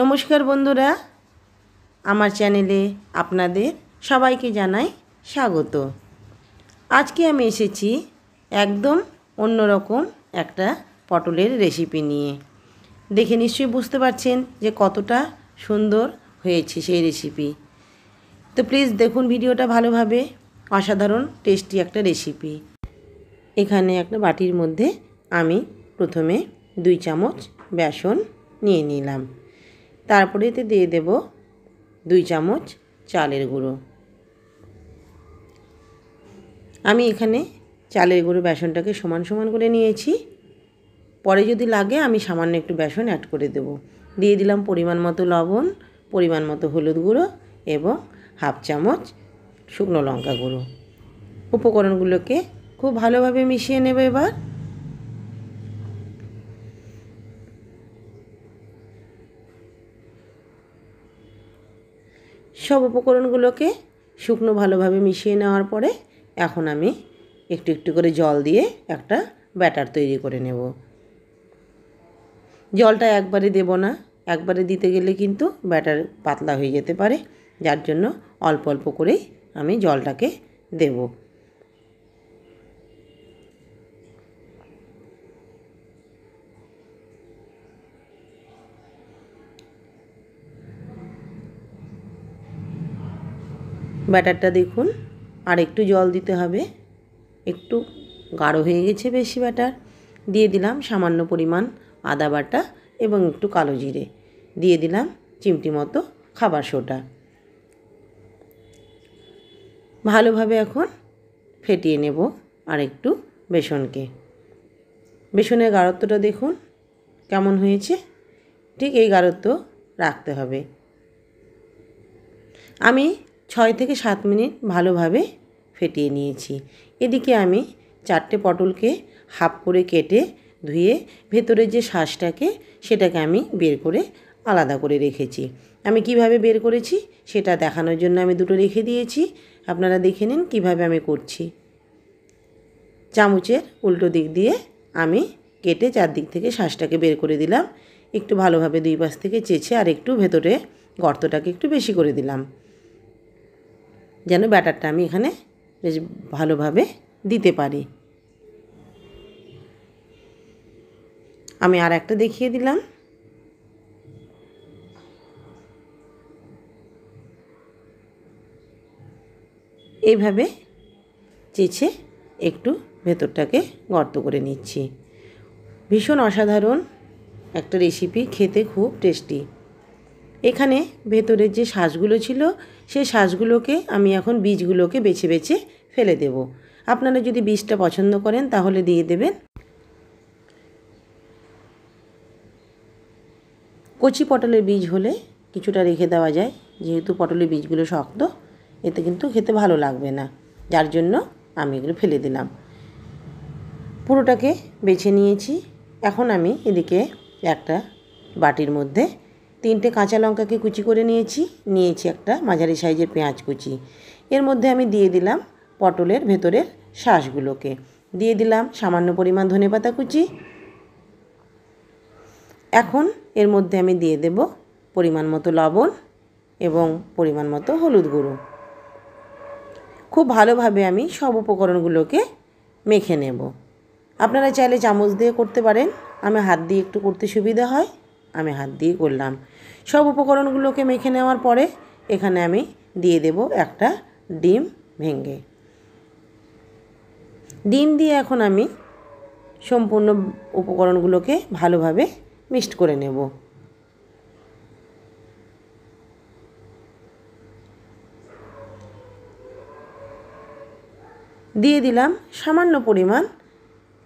নমস্কার বন্ধুরা আমার চ্যানেলে আপনাদের সবাইকে জানাই স্বাগত আজকে আমি এসেছি একদম অন্যরকম একটা পটলের রেসিপি নিয়ে দেখে নিশ্চয়ই বুঝতে পারছেন যে কতটা সুন্দর হয়েছে সেই রেসিপি তো প্লিজ দেখুন ভিডিওটা ভালোভাবে অসাধারণ টেস্টি একটা রেসিপি এখানে একটা বাটির মধ্যে আমি প্রথমে দুই চামচ বেসন নিয়ে নিলাম তারপরে এতে দিয়ে দেব দুই চামচ চালের গুঁড়ো আমি এখানে চালের গুঁড়ো বেসনটাকে সমান সমান করে নিয়েছি পরে যদি লাগে আমি সামান্য একটু বেসন অ্যাড করে দেব দিয়ে দিলাম পরিমাণ মতো লবণ পরিমাণ মতো হলুদ গুঁড়ো এবং হাফ চামচ শুকনো লঙ্কা গুঁড়ো উপকরণগুলোকে খুব ভালোভাবে মিশিয়ে নেবে এবার সব উপকরণগুলোকে শুকনো ভালোভাবে মিশিয়ে নেওয়ার পরে এখন আমি একটু একটু করে জল দিয়ে একটা ব্যাটার তৈরি করে নেব জলটা একবারে দেব না একবারে দিতে গেলে কিন্তু ব্যাটার পাতলা হয়ে যেতে পারে যার জন্য অল্প অল্প করেই আমি জলটাকে দেবো ব্যাটারটা দেখুন আর একটু জল দিতে হবে একটু গাঢ় হয়ে গেছে বেশি ব্যাটার দিয়ে দিলাম সামান্য পরিমাণ আদা বাটা এবং একটু কালো জিরে দিয়ে দিলাম চিমটি মতো খাবার সোটা ভালোভাবে এখন ফেটিয়ে নেব আর একটু বেসনকে বেসনের গাঢ়ত্বটা দেখুন কেমন হয়েছে ঠিক এই গাঢ়ত্ব রাখতে হবে আমি ছয় থেকে সাত মিনিট ভালোভাবে ফেটিয়ে নিয়েছি এদিকে আমি চারটে পটলকে হাফ করে কেটে ধুয়ে ভেতরের যে শ্বাসটাকে সেটাকে আমি বের করে আলাদা করে রেখেছি আমি কিভাবে বের করেছি সেটা দেখানোর জন্য আমি দুটো রেখে দিয়েছি আপনারা দেখে নিন কিভাবে আমি করছি চামচের উল্টো দিক দিয়ে আমি কেটে চারদিক থেকে শ্বাসটাকে বের করে দিলাম একটু ভালোভাবে দুই পাশ থেকে চেছে আর একটু ভেতরে গর্তটাকে একটু বেশি করে দিলাম যেন ব্যাটারটা আমি এখানে বেশ ভালোভাবে দিতে পারি আমি আর একটা দেখিয়ে দিলাম এইভাবে চেঁচে একটু ভেতরটাকে গর্ত করে নিচ্ছি ভীষণ অসাধারণ একটা রেসিপি খেতে খুব টেস্টি এখানে ভেতরের যে শ্বাসগুলো ছিল সেই শ্বাসগুলোকে আমি এখন বীজগুলোকে বেছে বেছে ফেলে দেব আপনারা যদি বীজটা পছন্দ করেন তাহলে দিয়ে দেবেন কচি পটলের বীজ হলে কিছুটা রেখে দেওয়া যায় যেহেতু পটলের বীজগুলো শক্ত এতে কিন্তু খেতে ভালো লাগবে না যার জন্য আমি এগুলো ফেলে দিলাম পুরোটাকে বেছে নিয়েছি এখন আমি এদিকে একটা বাটির মধ্যে তিনটে কাঁচা লঙ্কাকে কুচি করে নিয়েছি নিয়েছি একটা মাঝারি সাইজের পেঁয়াজ কুচি এর মধ্যে আমি দিয়ে দিলাম পটলের ভেতরের শ্বাসগুলোকে দিয়ে দিলাম সামান্য পরিমাণ ধনেপাতা কুচি এখন এর মধ্যে আমি দিয়ে দেব পরিমাণ মতো লবণ এবং পরিমাণ মতো হলুদ গুঁড়ো খুব ভালোভাবে আমি সব উপকরণগুলোকে মেখে নেব আপনারা চাইলে চামচ দিয়ে করতে পারেন আমি হাত দিয়ে একটু করতে সুবিধা হয় আমি হাত দিয়ে করলাম সব উপকরণগুলোকে মেখে নেওয়ার পরে এখানে আমি দিয়ে দেব একটা ডিম ভেঙে ডিম দিয়ে এখন আমি সম্পূর্ণ উপকরণগুলোকে ভালোভাবে মিক্সড করে নেব দিয়ে দিলাম সামান্য পরিমাণ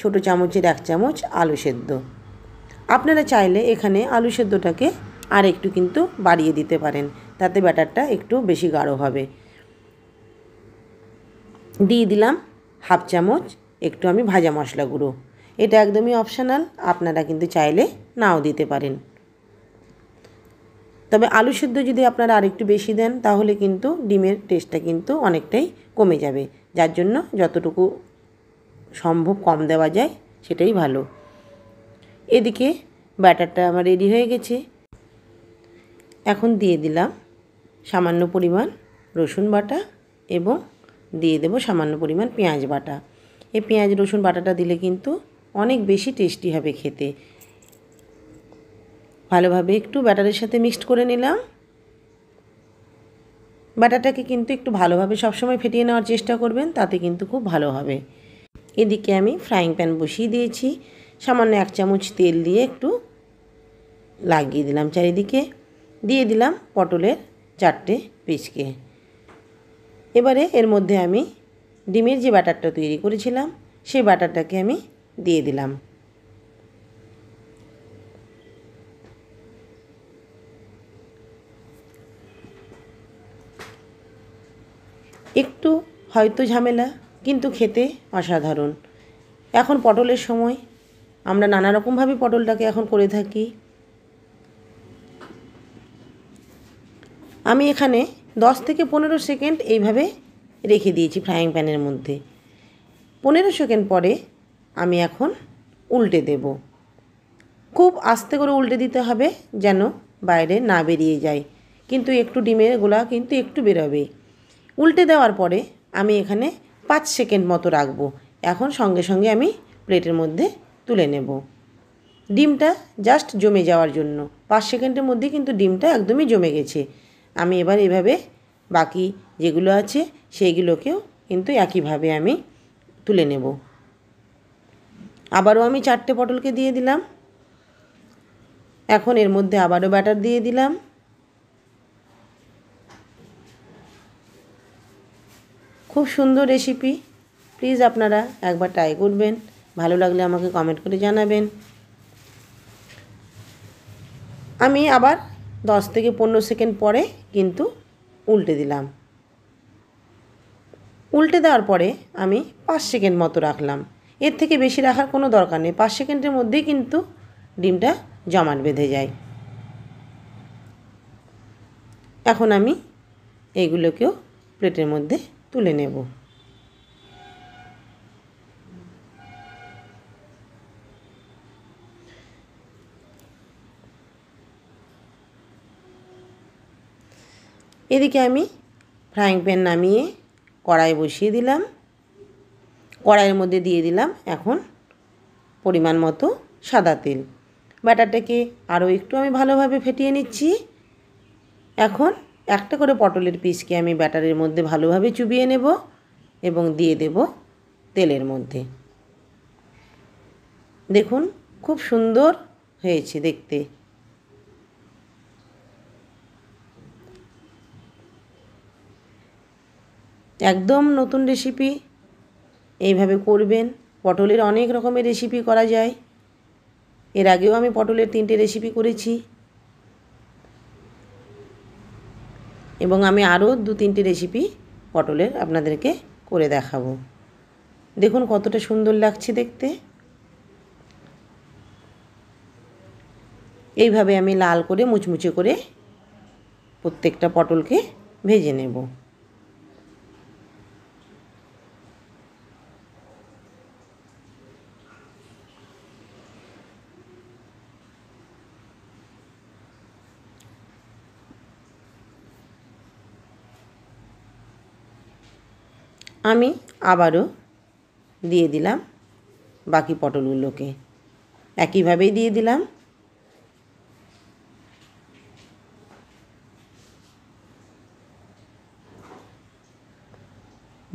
ছোট চামচের এক চামচ আলু সেদ্ধ আপনারা চাইলে এখানে আলু সেদ্ধটাকে আর একটু কিন্তু বাড়িয়ে দিতে পারেন তাতে ব্যাটারটা একটু বেশি গাঢ় হবে দিয়ে দিলাম হাফ চামচ একটু আমি ভাজা মশলা গুঁড়ো এটা একদমই অপশানাল আপনারা কিন্তু চাইলে নাও দিতে পারেন তবে আলু সেদ্ধ যদি আপনারা আরেকটু বেশি দেন তাহলে কিন্তু ডিমের টেস্টটা কিন্তু অনেকটাই কমে যাবে যার জন্য যতটুকু সম্ভব কম দেওয়া যায় সেটাই ভালো এদিকে ব্যাটারটা আমার রেডি হয়ে গেছে এখন দিয়ে দিলাম সামান্য পরিমাণ রসুন বাটা এবং দিয়ে দেব সামান্য পরিমাণ পেঁয়াজ বাটা এই পেঁয়াজ রসুন বাটাটা দিলে কিন্তু অনেক বেশি টেস্টি হবে খেতে ভালোভাবে একটু ব্যাটারের সাথে মিক্সড করে নিলাম ব্যাটারটাকে কিন্তু একটু ভালোভাবে সবসময় ফেটিয়ে নেওয়ার চেষ্টা করবেন তাতে কিন্তু খুব ভালো হবে এদিকে আমি ফ্রাইং প্যান বসিয়ে দিয়েছি সামান্য এক চামচ তেল দিয়ে একটু লাগিয়ে দিলাম চারিদিকে দিয়ে দিলাম পটলের চারটে পিসকে এবারে এর মধ্যে আমি ডিমের যে বাটারটা তৈরি করেছিলাম সেই বাটারটাকে আমি দিয়ে দিলাম একটু হয়তো ঝামেলা কিন্তু খেতে অসাধারণ এখন পটলের সময় আমরা নানা রকমভাবে পটলটাকে এখন করে থাকি আমি এখানে 10 থেকে পনেরো সেকেন্ড এইভাবে রেখে দিয়েছি ফ্রাইং প্যানের মধ্যে পনেরো সেকেন্ড পরে আমি এখন উল্টে দেব খুব আস্তে করে উল্টে দিতে হবে যেন বাইরে না বেরিয়ে যায় কিন্তু একটু ডিমের গোলা কিন্তু একটু বেরোবে উল্টে দেওয়ার পরে আমি এখানে পাঁচ সেকেন্ড মতো রাখবো এখন সঙ্গে সঙ্গে আমি প্লেটের মধ্যে তুলে নেব ডিমটা জাস্ট জমে যাওয়ার জন্য পাঁচ সেকেন্ডের মধ্যে কিন্তু ডিমটা একদমই জমে গেছে আমি এবার এভাবে বাকি যেগুলো আছে সেইগুলোকেও কিন্তু একইভাবে আমি তুলে নেব আবারও আমি চারটে পটলকে দিয়ে দিলাম এখন এর মধ্যে আবারও ব্যাটার দিয়ে দিলাম খুব সুন্দর রেসিপি প্লিজ আপনারা একবার ট্রাই করবেন ভালো লাগলে আমাকে কমেন্ট করে জানাবেন আমি আবার দশ থেকে পনেরো সেকেন্ড পরে কিন্তু উল্টে দিলাম উল্টে দেওয়ার পরে আমি পাঁচ সেকেন্ড মতো রাখলাম এর থেকে বেশি রাখার কোনো দরকার নেই পাঁচ সেকেন্ডের মধ্যেই কিন্তু ডিমটা জমাট বেঁধে যায় এখন আমি এইগুলোকেও প্লেটের মধ্যে তুলে নেব এদিকে আমি ফ্রাইং প্যান নামিয়ে কড়াই বসিয়ে দিলাম কড়াইয়ের মধ্যে দিয়ে দিলাম এখন পরিমাণ মতো সাদা তেল ব্যাটারটাকে আরও একটু আমি ভালোভাবে ফেটিয়ে নিচ্ছি এখন একটা করে পটলের পিসকে আমি ব্যাটারের মধ্যে ভালোভাবে চুবিয়ে নেব এবং দিয়ে দেব তেলের মধ্যে দেখুন খুব সুন্দর হয়েছে দেখতে একদম নতুন রেসিপি এইভাবে করবেন পটলের অনেক রকমের রেসিপি করা যায় এর আগেও আমি পটলের তিনটে রেসিপি করেছি এবং আমি আরও দু তিনটে রেসিপি পটলের আপনাদেরকে করে দেখাবো দেখুন কতটা সুন্দর লাগছে দেখতে এইভাবে আমি লাল করে মুচমুচে করে প্রত্যেকটা পটলকে ভেজে নেব আমি আবারও দিয়ে দিলাম বাকি পটলগুলোকে একইভাবেই দিয়ে দিলাম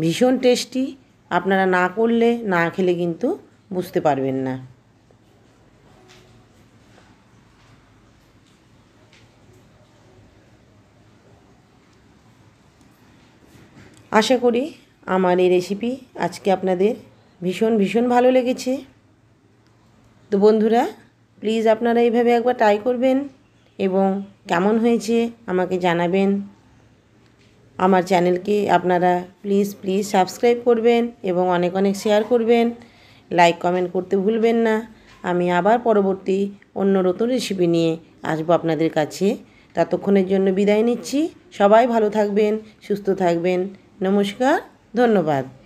ভীষণ টেস্টি আপনারা না করলে না খেলে কিন্তু বুঝতে পারবেন না আশা করি আমার এই রেসিপি আজকে আপনাদের ভীষণ ভীষণ ভালো লেগেছে তো বন্ধুরা প্লিজ আপনারা এইভাবে একবার ট্রাই করবেন এবং কেমন হয়েছে আমাকে জানাবেন আমার চ্যানেলকে আপনারা প্লিজ প্লিজ সাবস্ক্রাইব করবেন এবং অনেক অনেক শেয়ার করবেন লাইক কমেন্ট করতে ভুলবেন না আমি আবার পরবর্তী অন্য নতুন রেসিপি নিয়ে আসবো আপনাদের কাছে ততক্ষণের জন্য বিদায় নিচ্ছি সবাই ভালো থাকবেন সুস্থ থাকবেন নমস্কার ধন্যবাদ